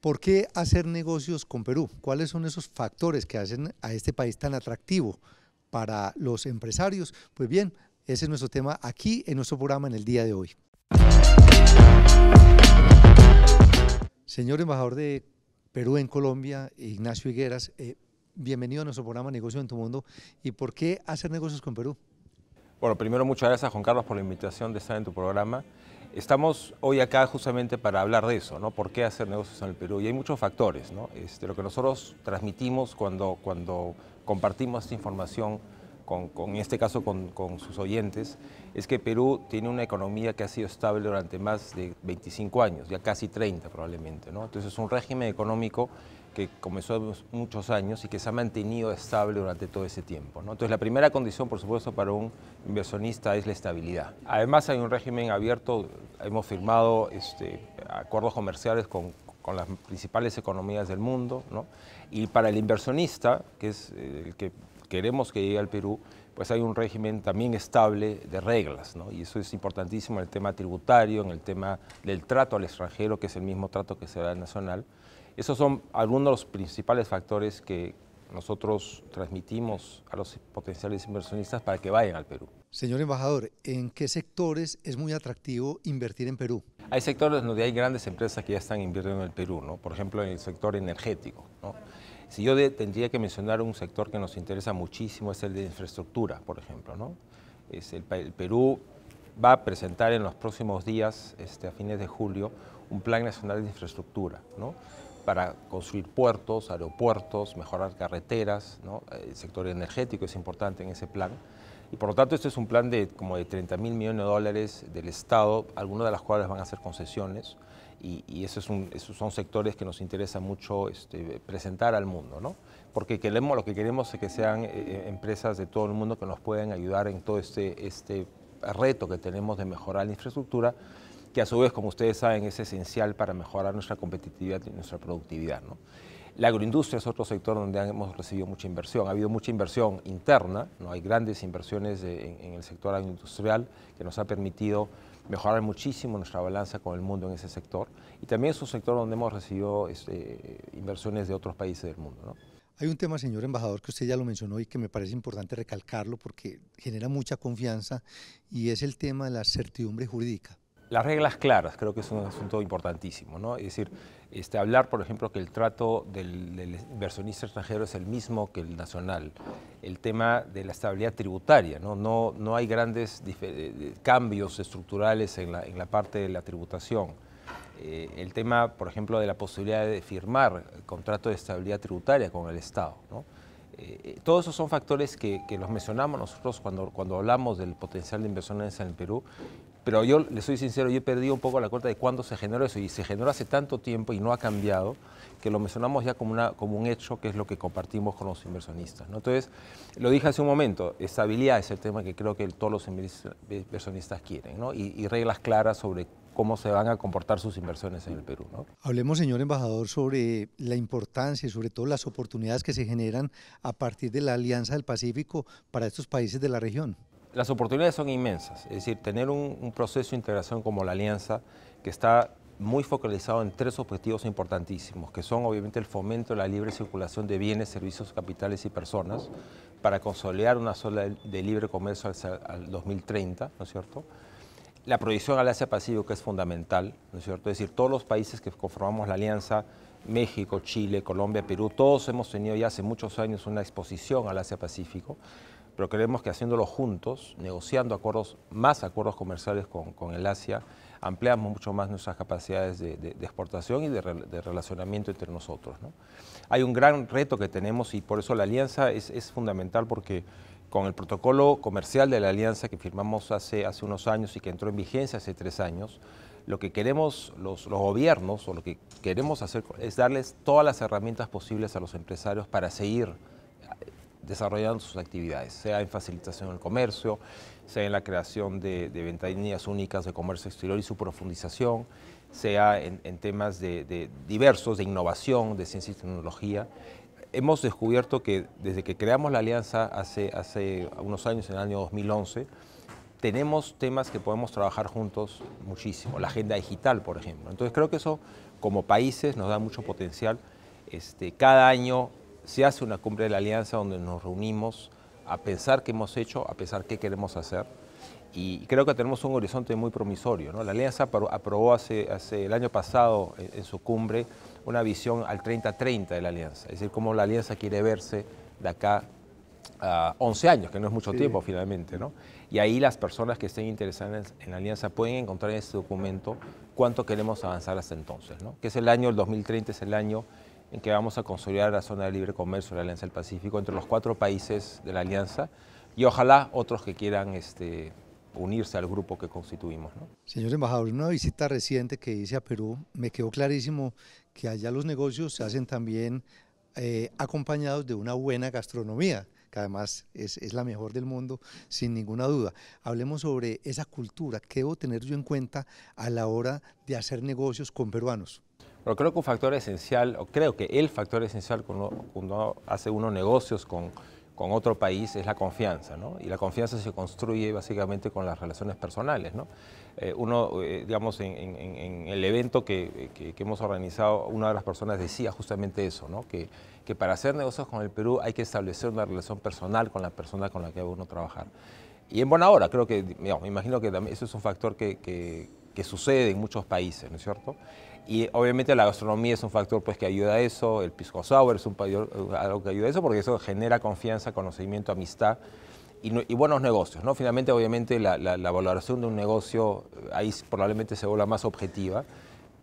¿Por qué hacer negocios con Perú? ¿Cuáles son esos factores que hacen a este país tan atractivo para los empresarios? Pues bien, ese es nuestro tema aquí en nuestro programa en el día de hoy. Señor embajador de Perú en Colombia, Ignacio Higueras, eh, bienvenido a nuestro programa Negocios en tu Mundo. ¿Y por qué hacer negocios con Perú? Bueno, primero muchas gracias Juan Carlos por la invitación de estar en tu programa. Estamos hoy acá justamente para hablar de eso, ¿no? ¿Por qué hacer negocios en el Perú? Y hay muchos factores, ¿no? Este, lo que nosotros transmitimos cuando, cuando compartimos esta información con, en este caso con, sus oyentes, es que Perú tiene una economía que ha sido estable durante más de 25 años, ya casi 30 probablemente. ¿no? Entonces es un régimen económico que comenzó muchos años y que se ha mantenido estable durante todo ese tiempo. ¿no? Entonces la primera condición, por supuesto, para un inversionista es la estabilidad. Además hay un régimen abierto, hemos firmado este, acuerdos comerciales con las principales economías del mundo, y para el inversionista, que es eh, el que queremos que llegue al Perú, pues hay un régimen también estable de reglas, ¿no? Y eso es importantísimo en el tema tributario, en el tema del trato al extranjero, que es el mismo trato que se da al nacional. Esos son algunos de los principales factores que nosotros transmitimos a los potenciales inversionistas para que vayan al Perú. Señor embajador, ¿en qué sectores es muy atractivo invertir en Perú? Hay sectores donde hay grandes empresas que ya están invirtiendo en el Perú, ¿no? Por ejemplo, en el sector energético, ¿no? Si yo tendría que mencionar un sector que nos interesa muchísimo es el de infraestructura, por ejemplo. ¿no? Es el, Perú va a presentar en los próximos días, este, a fines de julio, un plan nacional de infraestructura. para construir puertos, aeropuertos, mejorar carreteras, el sector energético es importante en ese plan. Y por lo tanto, este es un plan de como de 30 mil millones de dólares del Estado, algunas de las cuales van a ser concesiones. Y, eso esos son sectores que nos interesa mucho este, presentar al mundo, ¿no? Porque queremos, lo que queremos es que sean eh, eh, empresas de todo el mundo que nos puedan ayudar en todo este, este reto que tenemos de mejorar la infraestructura, que a su vez, como ustedes saben, es esencial para mejorar nuestra competitividad y nuestra productividad, ¿no? La agroindustria es otro sector donde hemos recibido mucha inversión. Ha habido mucha inversión interna, ¿no? hay grandes inversiones en, el sector agroindustrial que nos ha permitido mejorar muchísimo nuestra balanza con el mundo en ese sector. Y también es un sector donde hemos recibido este, inversiones de otros países del mundo. Hay un tema, señor embajador, que usted ya lo mencionó y que me parece importante recalcarlo porque genera mucha confianza y es el tema de la certidumbre jurídica. Las reglas claras creo que es un asunto importantísimo, ¿no? Es decir, este, hablar, por ejemplo, que el trato del, inversionista extranjero es el mismo que el nacional. El tema de la estabilidad tributaria, ¿no? No, no hay grandes eh, eh, cambios estructurales en la, parte de la tributación. Eh, el tema, por ejemplo, de la posibilidad de firmar el contrato de estabilidad tributaria con el Estado, todos esos son factores que, los mencionamos nosotros cuando, cuando hablamos del potencial de inversiones en el Perú pero yo le soy sincero, yo he perdido un poco la cuenta de cuándo se generó eso y se generó hace tanto tiempo y no ha cambiado que lo mencionamos ya como, un hecho que es lo que compartimos con los inversionistas. Entonces, lo dije hace un momento, estabilidad es el tema que creo que todos los inversionistas quieren y, reglas claras sobre cómo se van a comportar sus inversiones en el Perú. Hablemos, señor embajador, sobre la importancia y sobre todo las oportunidades que se generan a partir de la Alianza del Pacífico para estos países de la región las oportunidades son inmensas, es decir, tener un, proceso de integración como la Alianza que está muy focalizado en tres objetivos importantísimos, que son obviamente el fomento de la libre circulación de bienes, servicios, capitales y personas, para consolidar una zona de libre comercio al, 2030, ¿no es cierto? La proyección al Asia-Pacífico, que es fundamental, ¿no es cierto? Es decir, todos los países que conformamos la Alianza México, Chile, Colombia, Perú, todos hemos tenido ya hace muchos años una exposición al Asia-Pacífico, pero creemos que haciéndolo juntos, negociando acuerdos, más acuerdos comerciales con, el Asia, ampliamos mucho más nuestras capacidades de, exportación y de, relacionamiento entre nosotros. Hay un gran reto que tenemos y por eso la alianza es, es fundamental porque con el protocolo comercial de la alianza que firmamos hace, hace unos años y que entró en vigencia hace tres años, lo que queremos los, gobiernos o lo que queremos hacer es darles todas las herramientas posibles a los empresarios para seguir eh, desarrollando sus actividades, sea en facilitación del comercio, sea en la creación de, de ventanillas únicas de comercio exterior y su profundización, sea en, en temas de, diversos, de innovación, de ciencia y tecnología hemos descubierto que desde que creamos la alianza hace, hace unos años, en el año 2011, tenemos temas que podemos trabajar juntos muchísimo, la agenda digital, por ejemplo. Entonces creo que eso, como países, nos da mucho potencial. Este, cada año se hace una cumbre de la alianza donde nos reunimos a pensar qué hemos hecho, a pensar qué queremos hacer. Y creo que tenemos un horizonte muy promisorio. ¿no? La alianza aprobó hace, hace el año pasado e-, en, su cumbre una visión al 30-30 de la alianza, es decir, cómo la alianza quiere verse de acá a 11 años, que no es mucho tiempo finalmente, ¿no? Y ahí las personas que estén interesadas en la alianza pueden encontrar en este documento cuánto queremos avanzar hasta entonces, ¿no? Que es el año, el 2030 es el año en que vamos a consolidar la zona de libre comercio de la Alianza del Pacífico entre los cuatro países de la alianza y ojalá otros que quieran este, unirse al grupo que constituimos. ¿no? Señor embajador, en una visita reciente que hice a Perú, me quedó clarísimo que allá los negocios se hacen también eh, acompañados de una buena gastronomía que además es, la mejor del mundo, sin ninguna duda. Hablemos sobre esa cultura, ¿qué debo tener yo en cuenta a la hora de hacer negocios con peruanos? Bueno, creo que un factor esencial, o creo que el factor esencial cuando, hace uno negocios con con otro país es la confianza, ¿no? Y la confianza se construye básicamente con las relaciones personales, ¿no? Eh, uno, eh, digamos, en, el evento que, hemos organizado, una de las personas decía justamente eso, ¿no? Que, que para hacer negocios con el Perú hay que establecer una relación personal con la persona con la que va uno a trabajar. Y en buena hora, creo que, digamos, me imagino que eso es un factor que, que sucede en muchos países, ¿no es cierto? Y obviamente la gastronomía es un factor pues, que ayuda a eso, el pisco sour es un algo que ayuda a eso, porque eso genera confianza, conocimiento, amistad y, buenos negocios, ¿no? Finalmente, obviamente, la, valoración de un negocio eh, ahí probablemente se vuelva más objetiva,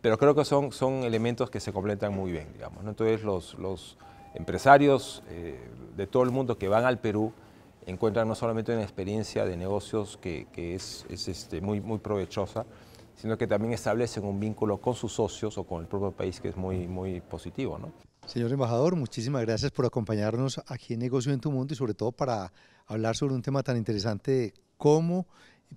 pero creo que son, son elementos que se completan muy bien, digamos, ¿no? Entonces, los, los empresarios eh, de todo el mundo que van al Perú, encuentran no solamente una experiencia de negocios que, que es, es este, muy, muy provechosa, sino que también establecen un vínculo con sus socios o con el propio país que es muy, muy positivo. Señor embajador, muchísimas gracias por acompañarnos aquí en Negocio en tu Mundo y sobre todo para hablar sobre un tema tan interesante como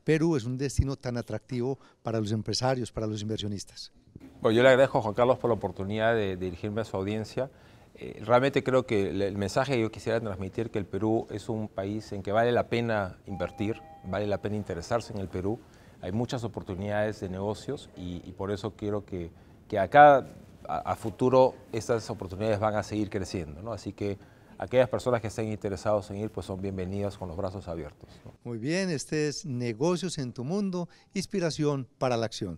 Perú es un destino tan atractivo para los empresarios, para los inversionistas. Bueno, yo le agradezco a Juan Carlos por la oportunidad de, dirigirme a su audiencia. Eh, realmente creo que el, mensaje que yo quisiera transmitir que el Perú es un país en que vale la pena invertir, vale la pena interesarse en el Perú hay muchas oportunidades de negocios y, por eso quiero que, que acá a, futuro estas oportunidades van a seguir creciendo. Así que aquellas personas que estén interesados en ir, pues son bienvenidas con los brazos abiertos. Muy bien, este es Negocios en tu Mundo, inspiración para la acción.